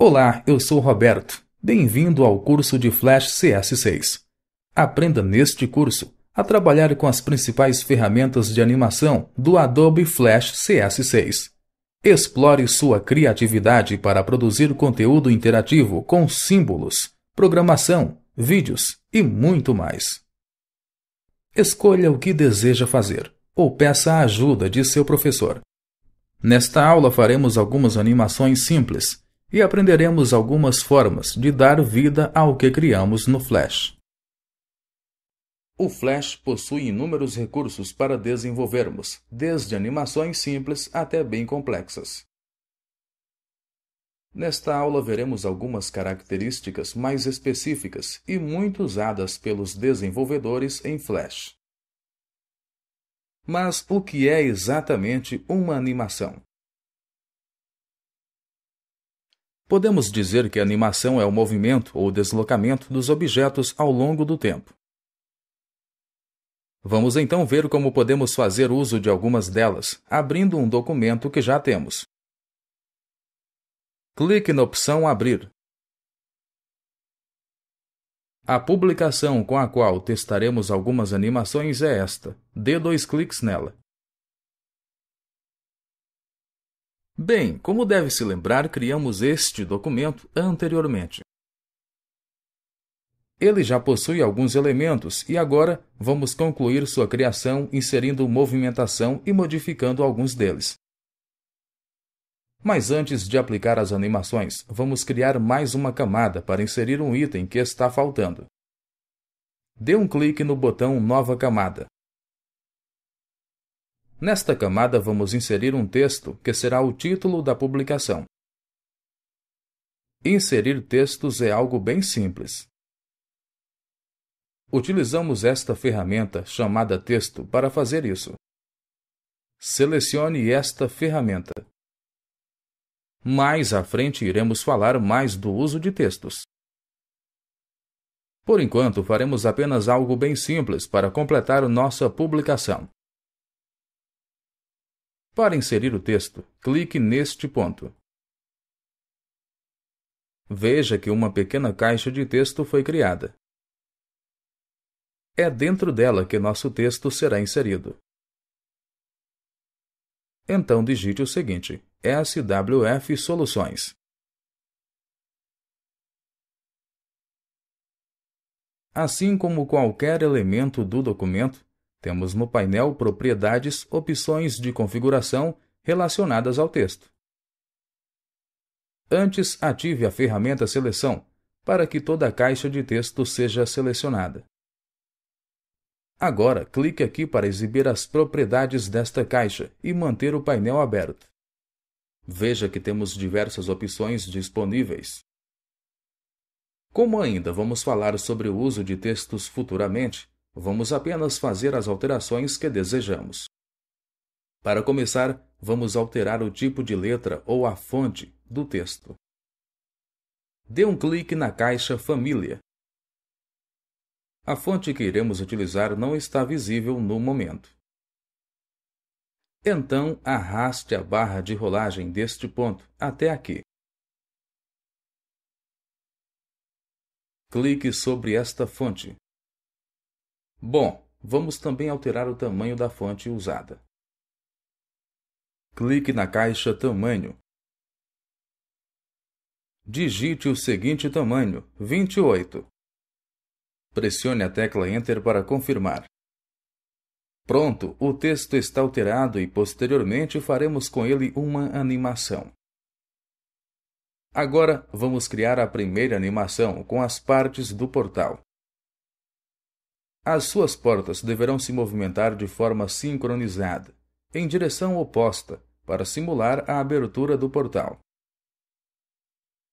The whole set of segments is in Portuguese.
Olá, eu sou Roberto. Bem-vindo ao curso de Flash CS6. Aprenda neste curso a trabalhar com as principais ferramentas de animação do Adobe Flash CS6. Explore sua criatividade para produzir conteúdo interativo com símbolos, programação, vídeos e muito mais. Escolha o que deseja fazer ou peça a ajuda de seu professor. Nesta aula faremos algumas animações simples e aprenderemos algumas formas de dar vida ao que criamos no Flash. O Flash possui inúmeros recursos para desenvolvermos, desde animações simples até bem complexas. Nesta aula veremos algumas características mais específicas e muito usadas pelos desenvolvedores em Flash. Mas o que é exatamente uma animação? Podemos dizer que a animação é o movimento ou deslocamento dos objetos ao longo do tempo. Vamos então ver como podemos fazer uso de algumas delas, abrindo um documento que já temos. Clique na opção Abrir. A publicação com a qual testaremos algumas animações é esta. Dê dois cliques nela. Bem, como deve se lembrar, criamos este documento anteriormente. Ele já possui alguns elementos e agora vamos concluir sua criação inserindo movimentação e modificando alguns deles. Mas antes de aplicar as animações, vamos criar mais uma camada para inserir um item que está faltando. Dê um clique no botão Nova Camada. Nesta camada, vamos inserir um texto que será o título da publicação. Inserir textos é algo bem simples. Utilizamos esta ferramenta chamada texto para fazer isso. Selecione esta ferramenta. Mais à frente iremos falar mais do uso de textos. Por enquanto, faremos apenas algo bem simples para completar nossa publicação. Para inserir o texto, clique neste ponto. Veja que uma pequena caixa de texto foi criada. É dentro dela que nosso texto será inserido. Então digite o seguinte: SWF Soluções. Assim como qualquer elemento do documento, temos no painel Propriedades opções de configuração relacionadas ao texto. Antes, ative a ferramenta Seleção para que toda a caixa de texto seja selecionada. Agora, clique aqui para exibir as propriedades desta caixa e manter o painel aberto. Veja que temos diversas opções disponíveis. Como ainda vamos falar sobre o uso de textos futuramente, Vamos apenas fazer as alterações que desejamos. Para começar, vamos alterar o tipo de letra ou a fonte do texto. Dê um clique na caixa Família. A fonte que iremos utilizar não está visível no momento. Então, arraste a barra de rolagem deste ponto até aqui. Clique sobre esta fonte. Bom, vamos também alterar o tamanho da fonte usada. Clique na caixa Tamanho. Digite o seguinte tamanho, 28. Pressione a tecla Enter para confirmar. Pronto, o texto está alterado e posteriormente faremos com ele uma animação. Agora, vamos criar a primeira animação com as partes do portal. As suas portas deverão se movimentar de forma sincronizada, em direção oposta, para simular a abertura do portal.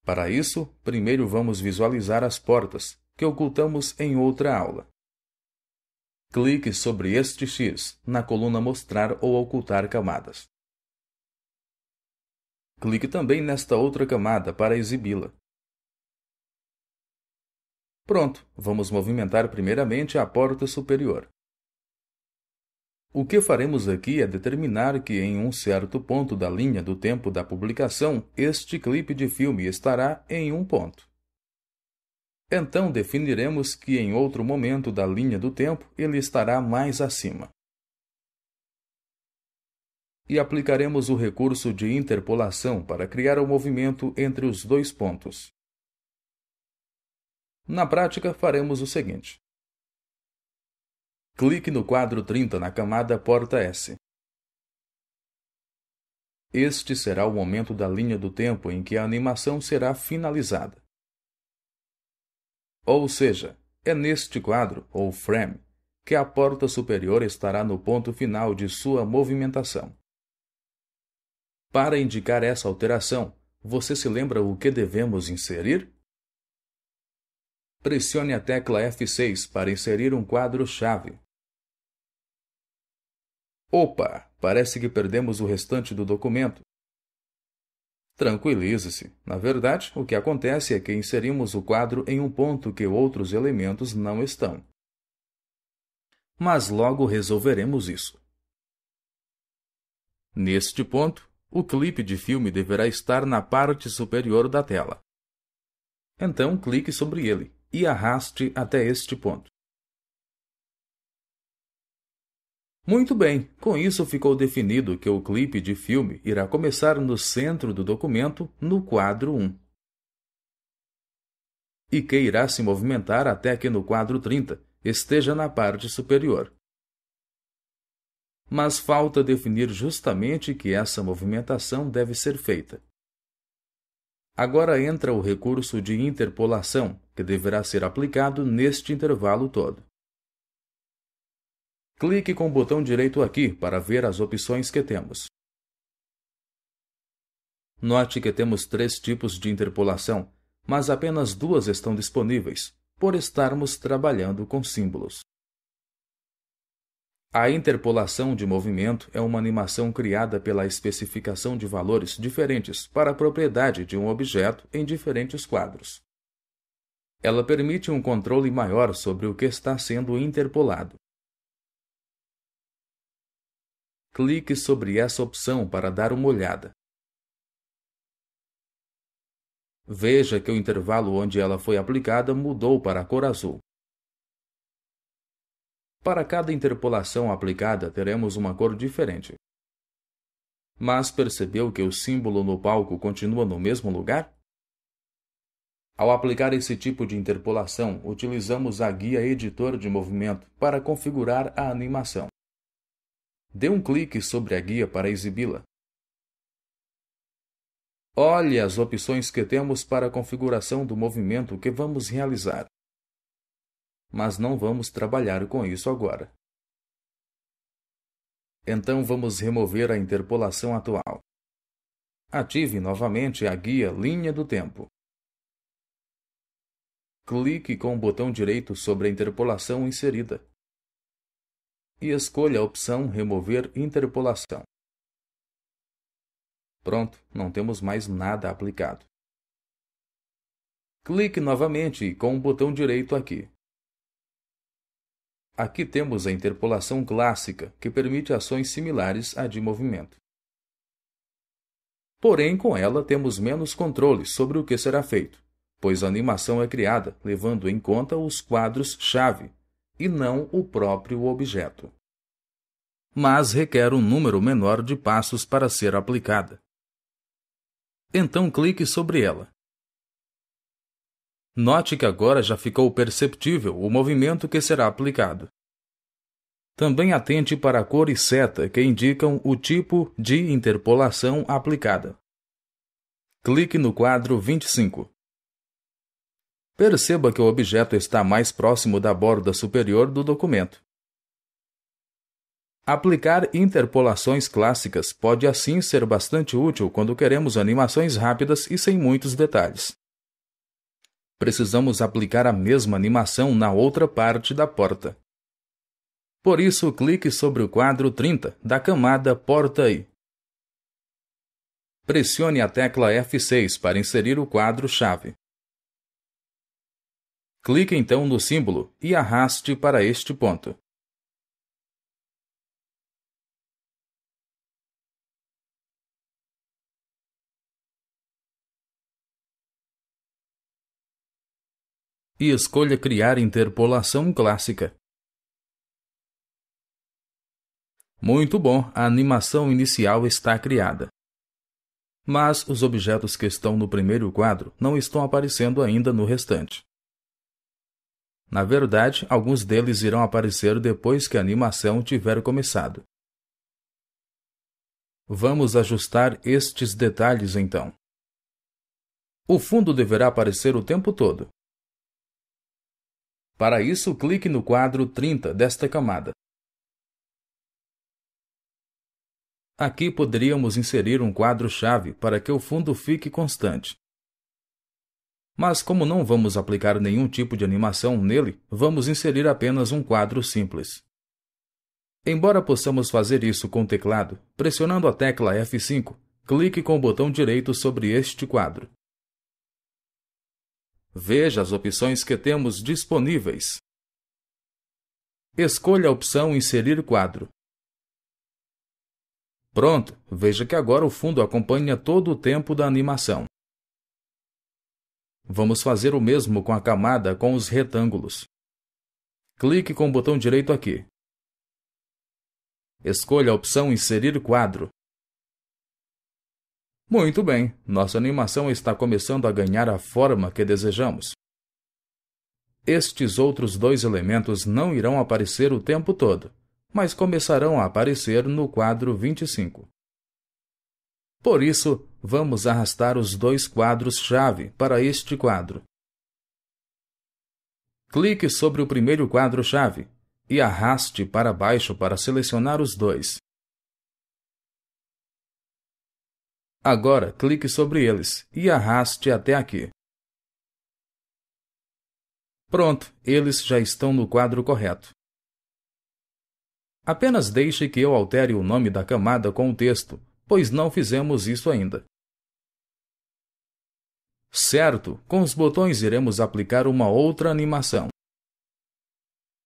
Para isso, primeiro vamos visualizar as portas, que ocultamos em outra aula. Clique sobre este X na coluna Mostrar ou Ocultar Camadas. Clique também nesta outra camada para exibi-la. Pronto, vamos movimentar primeiramente a porta superior. O que faremos aqui é determinar que, em um certo ponto da linha do tempo da publicação, este clipe de filme estará em um ponto. Então definiremos que, em outro momento da linha do tempo, ele estará mais acima. E aplicaremos o recurso de interpolação para criar o um movimento entre os dois pontos. Na prática, faremos o seguinte. Clique no quadro 30 na camada Porta S. Este será o momento da linha do tempo em que a animação será finalizada. Ou seja, é neste quadro, ou frame, que a porta superior estará no ponto final de sua movimentação. Para indicar essa alteração, você se lembra o que devemos inserir? pressione a tecla F6 para inserir um quadro-chave. Opa, parece que perdemos o restante do documento. Tranquilize-se. Na verdade, o que acontece é que inserimos o quadro em um ponto que outros elementos não estão. Mas logo resolveremos isso. Neste ponto, o clipe de filme deverá estar na parte superior da tela. Então clique sobre ele e arraste até este ponto. Muito bem, com isso ficou definido que o clipe de filme irá começar no centro do documento, no quadro 1, e que irá se movimentar até que no quadro 30 esteja na parte superior. Mas falta definir justamente que essa movimentação deve ser feita. Agora entra o recurso de interpolação, que deverá ser aplicado neste intervalo todo. Clique com o botão direito aqui para ver as opções que temos. Note que temos três tipos de interpolação, mas apenas duas estão disponíveis, por estarmos trabalhando com símbolos. A interpolação de movimento é uma animação criada pela especificação de valores diferentes para a propriedade de um objeto em diferentes quadros. Ela permite um controle maior sobre o que está sendo interpolado. Clique sobre essa opção para dar uma olhada. Veja que o intervalo onde ela foi aplicada mudou para a cor azul. Para cada interpolação aplicada, teremos uma cor diferente. Mas percebeu que o símbolo no palco continua no mesmo lugar? Ao aplicar esse tipo de interpolação, utilizamos a guia editor de movimento para configurar a animação. Dê um clique sobre a guia para exibi-la. Olhe as opções que temos para a configuração do movimento que vamos realizar mas não vamos trabalhar com isso agora. Então vamos remover a interpolação atual. Ative novamente a guia Linha do Tempo. Clique com o botão direito sobre a interpolação inserida e escolha a opção Remover Interpolação. Pronto, não temos mais nada aplicado. Clique novamente com o botão direito aqui Aqui temos a interpolação clássica, que permite ações similares à de movimento. Porém, com ela temos menos controle sobre o que será feito, pois a animação é criada levando em conta os quadros-chave e não o próprio objeto. Mas requer um número menor de passos para ser aplicada. Então clique sobre ela Note que agora já ficou perceptível o movimento que será aplicado. Também atente para a cor e seta que indicam o tipo de interpolação aplicada. Clique no quadro 25. Perceba que o objeto está mais próximo da borda superior do documento. Aplicar interpolações clássicas pode assim ser bastante útil quando queremos animações rápidas e sem muitos detalhes precisamos aplicar a mesma animação na outra parte da porta. Por isso, clique sobre o quadro 30 da camada Porta I. Pressione a tecla F6 para inserir o quadro-chave. Clique então no símbolo e arraste para este ponto. e escolha criar interpolação clássica. Muito bom, a animação inicial está criada. Mas os objetos que estão no primeiro quadro não estão aparecendo ainda no restante. Na verdade, alguns deles irão aparecer depois que a animação tiver começado. Vamos ajustar estes detalhes então. O fundo deverá aparecer o tempo todo, para isso, clique no quadro 30 desta camada. Aqui poderíamos inserir um quadro-chave para que o fundo fique constante. Mas como não vamos aplicar nenhum tipo de animação nele, vamos inserir apenas um quadro simples. Embora possamos fazer isso com o teclado, pressionando a tecla F5, clique com o botão direito sobre este quadro. Veja as opções que temos disponíveis. Escolha a opção Inserir quadro. Pronto, veja que agora o fundo acompanha todo o tempo da animação. Vamos fazer o mesmo com a camada com os retângulos. Clique com o botão direito aqui. Escolha a opção Inserir quadro. Muito bem, nossa animação está começando a ganhar a forma que desejamos. Estes outros dois elementos não irão aparecer o tempo todo, mas começarão a aparecer no quadro 25. Por isso, vamos arrastar os dois quadros-chave para este quadro. Clique sobre o primeiro quadro-chave e arraste para baixo para selecionar os dois. Agora clique sobre eles e arraste até aqui. Pronto, eles já estão no quadro correto. Apenas deixe que eu altere o nome da camada com o texto, pois não fizemos isso ainda. Certo, com os botões iremos aplicar uma outra animação.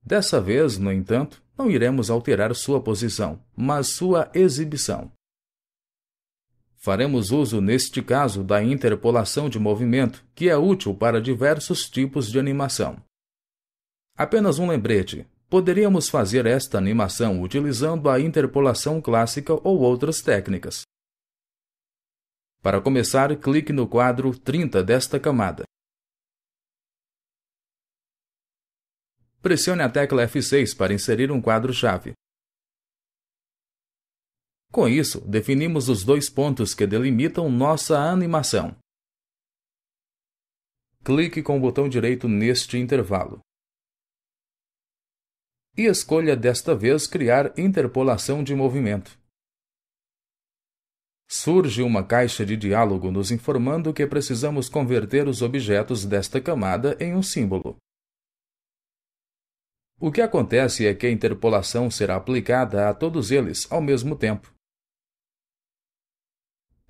Dessa vez, no entanto, não iremos alterar sua posição, mas sua exibição. Faremos uso, neste caso, da interpolação de movimento, que é útil para diversos tipos de animação. Apenas um lembrete: poderíamos fazer esta animação utilizando a interpolação clássica ou outras técnicas. Para começar, clique no quadro 30 desta camada. Pressione a tecla F6 para inserir um quadro-chave. Com isso, definimos os dois pontos que delimitam nossa animação. Clique com o botão direito neste intervalo. E escolha desta vez criar interpolação de movimento. Surge uma caixa de diálogo nos informando que precisamos converter os objetos desta camada em um símbolo. O que acontece é que a interpolação será aplicada a todos eles ao mesmo tempo.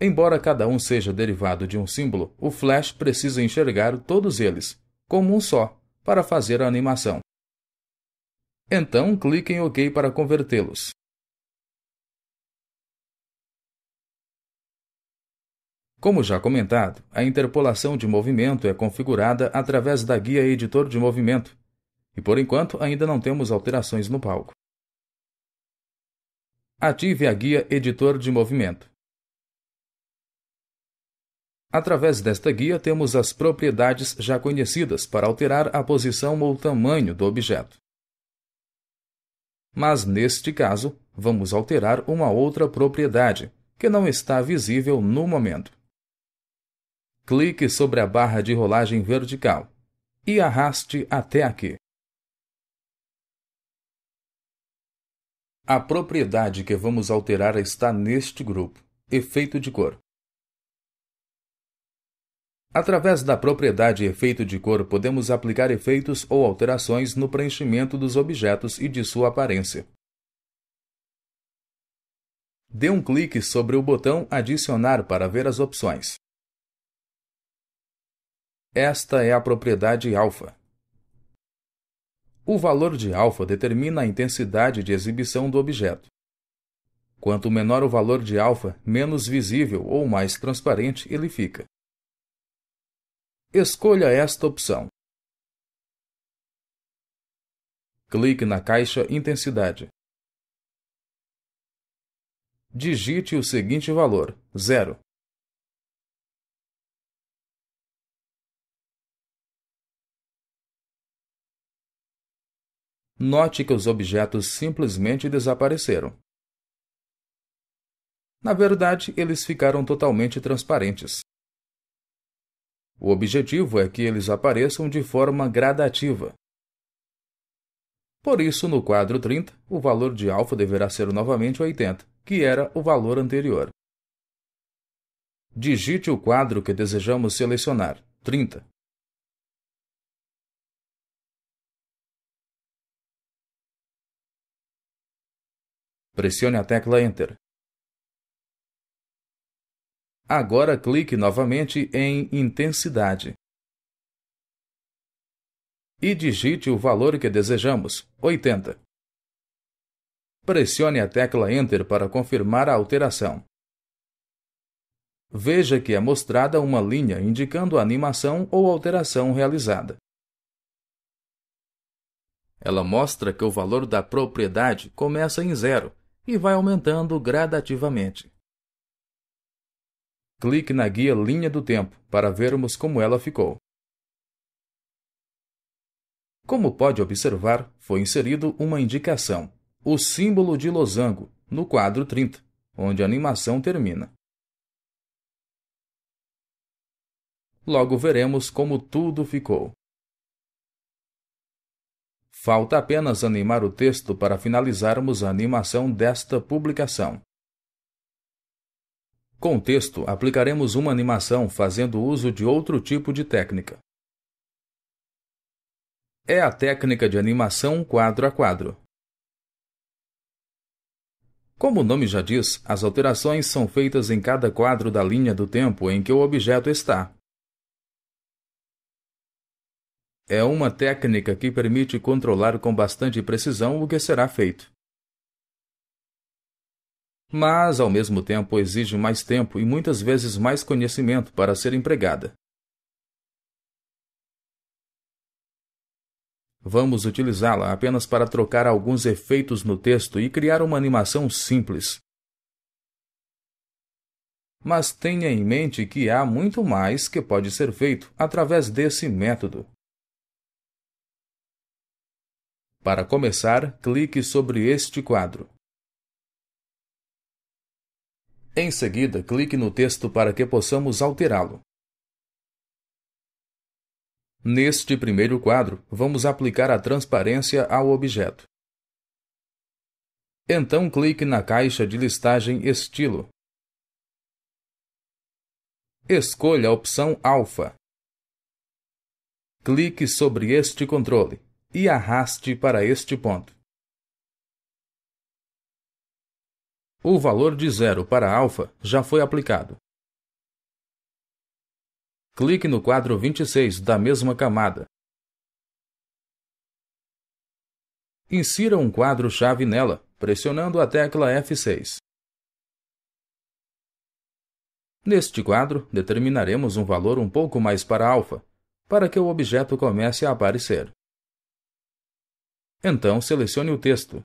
Embora cada um seja derivado de um símbolo, o Flash precisa enxergar todos eles, como um só, para fazer a animação. Então clique em OK para convertê-los. Como já comentado, a interpolação de movimento é configurada através da guia Editor de Movimento, e por enquanto ainda não temos alterações no palco. Ative a guia Editor de Movimento. Através desta guia, temos as propriedades já conhecidas para alterar a posição ou tamanho do objeto. Mas, neste caso, vamos alterar uma outra propriedade, que não está visível no momento. Clique sobre a barra de rolagem vertical e arraste até aqui. A propriedade que vamos alterar está neste grupo, efeito de cor. Através da propriedade efeito de cor, podemos aplicar efeitos ou alterações no preenchimento dos objetos e de sua aparência. Dê um clique sobre o botão Adicionar para ver as opções. Esta é a propriedade alfa. O valor de alfa determina a intensidade de exibição do objeto. Quanto menor o valor de alfa, menos visível ou mais transparente ele fica. Escolha esta opção. Clique na caixa Intensidade. Digite o seguinte valor: zero. Note que os objetos simplesmente desapareceram. Na verdade, eles ficaram totalmente transparentes. O objetivo é que eles apareçam de forma gradativa. Por isso, no quadro 30, o valor de alfa deverá ser novamente 80, que era o valor anterior. Digite o quadro que desejamos selecionar, 30. Pressione a tecla Enter. Agora clique novamente em Intensidade. E digite o valor que desejamos, 80. Pressione a tecla Enter para confirmar a alteração. Veja que é mostrada uma linha indicando a animação ou alteração realizada. Ela mostra que o valor da propriedade começa em zero e vai aumentando gradativamente. Clique na guia Linha do Tempo para vermos como ela ficou. Como pode observar, foi inserido uma indicação, o símbolo de losango, no quadro 30, onde a animação termina. Logo veremos como tudo ficou. Falta apenas animar o texto para finalizarmos a animação desta publicação. Com o texto, aplicaremos uma animação fazendo uso de outro tipo de técnica. É a técnica de animação quadro a quadro. Como o nome já diz, as alterações são feitas em cada quadro da linha do tempo em que o objeto está. É uma técnica que permite controlar com bastante precisão o que será feito mas ao mesmo tempo exige mais tempo e muitas vezes mais conhecimento para ser empregada. Vamos utilizá-la apenas para trocar alguns efeitos no texto e criar uma animação simples. Mas tenha em mente que há muito mais que pode ser feito através desse método. Para começar, clique sobre este quadro. Em seguida, clique no texto para que possamos alterá-lo. Neste primeiro quadro, vamos aplicar a transparência ao objeto. Então clique na caixa de listagem Estilo. Escolha a opção Alfa. Clique sobre este controle e arraste para este ponto. O valor de zero para alfa já foi aplicado. Clique no quadro 26 da mesma camada. Insira um quadro-chave nela, pressionando a tecla F6. Neste quadro, determinaremos um valor um pouco mais para alfa, para que o objeto comece a aparecer. Então, selecione o texto,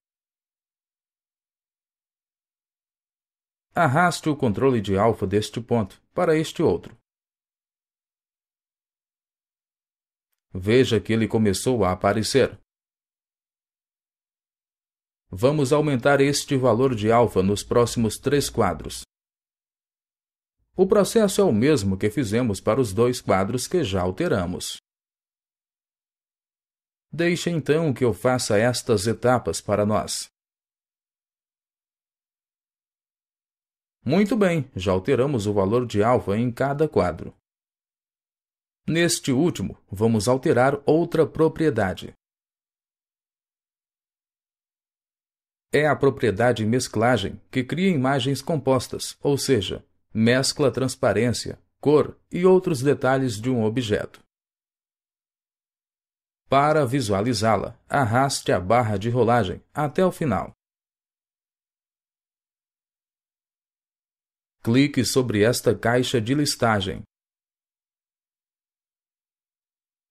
Arraste o controle de alfa deste ponto para este outro. Veja que ele começou a aparecer. Vamos aumentar este valor de alfa nos próximos três quadros. O processo é o mesmo que fizemos para os dois quadros que já alteramos. Deixe então que eu faça estas etapas para nós. Muito bem, já alteramos o valor de alfa em cada quadro. Neste último, vamos alterar outra propriedade. É a propriedade mesclagem, que cria imagens compostas, ou seja, mescla transparência, cor e outros detalhes de um objeto. Para visualizá-la, arraste a barra de rolagem até o final. Clique sobre esta caixa de listagem.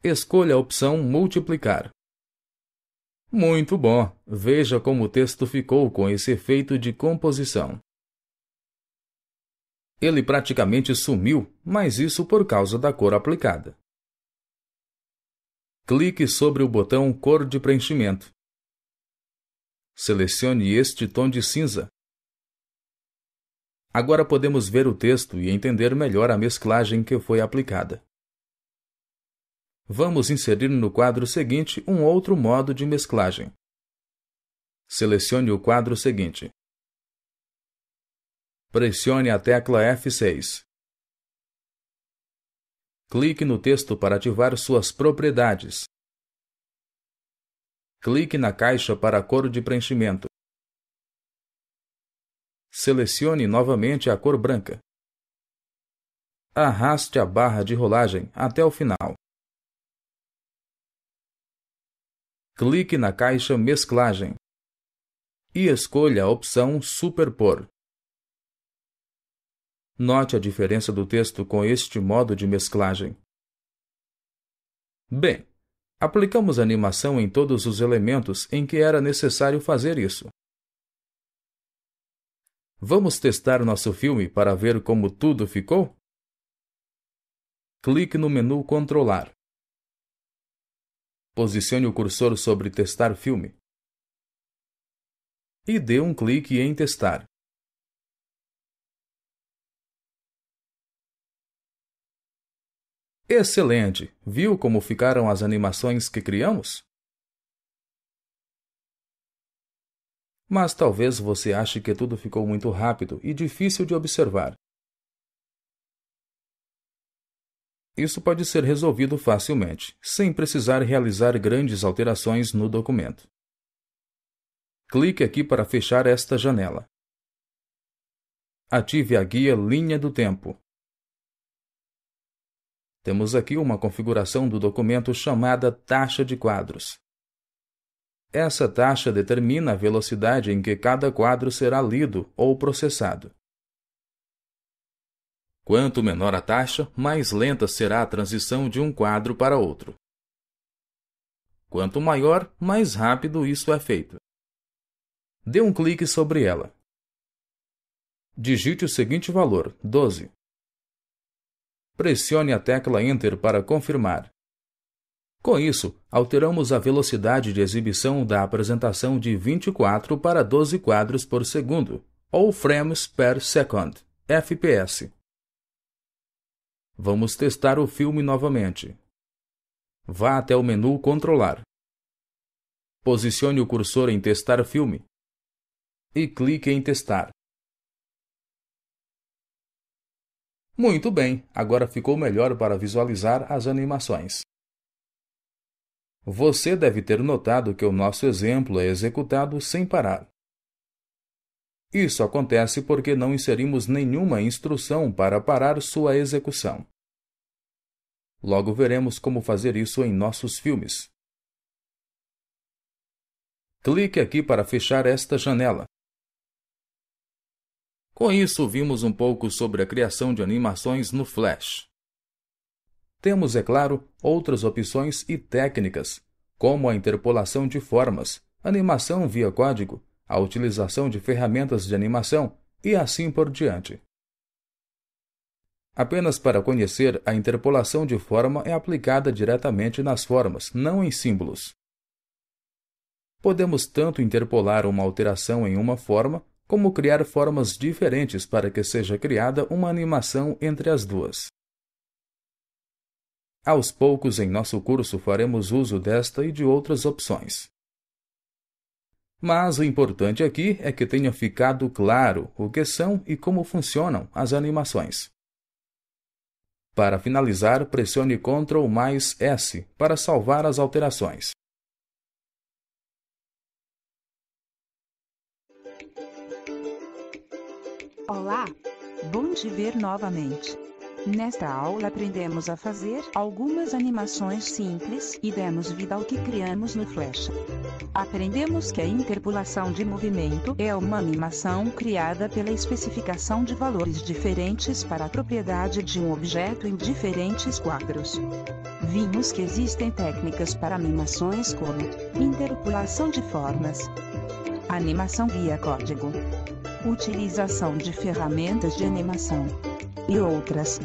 Escolha a opção Multiplicar. Muito bom! Veja como o texto ficou com esse efeito de composição. Ele praticamente sumiu, mas isso por causa da cor aplicada. Clique sobre o botão Cor de preenchimento. Selecione este tom de cinza Agora podemos ver o texto e entender melhor a mesclagem que foi aplicada. Vamos inserir no quadro seguinte um outro modo de mesclagem. Selecione o quadro seguinte. Pressione a tecla F6. Clique no texto para ativar suas propriedades. Clique na caixa para cor de preenchimento. Selecione novamente a cor branca. Arraste a barra de rolagem até o final. Clique na caixa Mesclagem e escolha a opção Superpor. Note a diferença do texto com este modo de mesclagem. Bem, aplicamos animação em todos os elementos em que era necessário fazer isso. Vamos testar nosso filme para ver como tudo ficou? Clique no menu Controlar. Posicione o cursor sobre Testar filme. E dê um clique em Testar. Excelente! Viu como ficaram as animações que criamos? mas talvez você ache que tudo ficou muito rápido e difícil de observar. Isso pode ser resolvido facilmente, sem precisar realizar grandes alterações no documento. Clique aqui para fechar esta janela. Ative a guia Linha do Tempo. Temos aqui uma configuração do documento chamada Taxa de Quadros. Essa taxa determina a velocidade em que cada quadro será lido ou processado. Quanto menor a taxa, mais lenta será a transição de um quadro para outro. Quanto maior, mais rápido isso é feito. Dê um clique sobre ela. Digite o seguinte valor, 12. Pressione a tecla Enter para confirmar. Com isso, alteramos a velocidade de exibição da apresentação de 24 para 12 quadros por segundo, ou frames per second, FPS. Vamos testar o filme novamente. Vá até o menu Controlar. Posicione o cursor em Testar filme e clique em Testar. Muito bem, agora ficou melhor para visualizar as animações. Você deve ter notado que o nosso exemplo é executado sem parar. Isso acontece porque não inserimos nenhuma instrução para parar sua execução. Logo veremos como fazer isso em nossos filmes. Clique aqui para fechar esta janela. Com isso, vimos um pouco sobre a criação de animações no Flash. Temos, é claro, outras opções e técnicas, como a interpolação de formas, animação via código, a utilização de ferramentas de animação e assim por diante. Apenas para conhecer, a interpolação de forma é aplicada diretamente nas formas, não em símbolos. Podemos tanto interpolar uma alteração em uma forma, como criar formas diferentes para que seja criada uma animação entre as duas. Aos poucos, em nosso curso, faremos uso desta e de outras opções. Mas o importante aqui é que tenha ficado claro o que são e como funcionam as animações. Para finalizar, pressione Ctrl mais S para salvar as alterações. Olá! Bom te ver novamente. Nesta aula aprendemos a fazer algumas animações simples e demos vida ao que criamos no Flash. Aprendemos que a interpolação de movimento é uma animação criada pela especificação de valores diferentes para a propriedade de um objeto em diferentes quadros. Vimos que existem técnicas para animações como interpolação de formas, animação via código, utilização de ferramentas de animação e outras.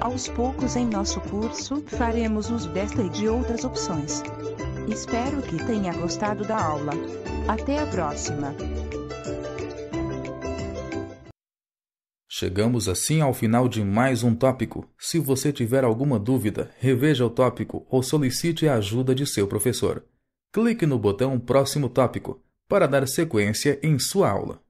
Aos poucos em nosso curso faremos uso desta e de outras opções. Espero que tenha gostado da aula. Até a próxima! Chegamos assim ao final de mais um tópico. Se você tiver alguma dúvida, reveja o tópico ou solicite a ajuda de seu professor. Clique no botão Próximo Tópico para dar sequência em sua aula.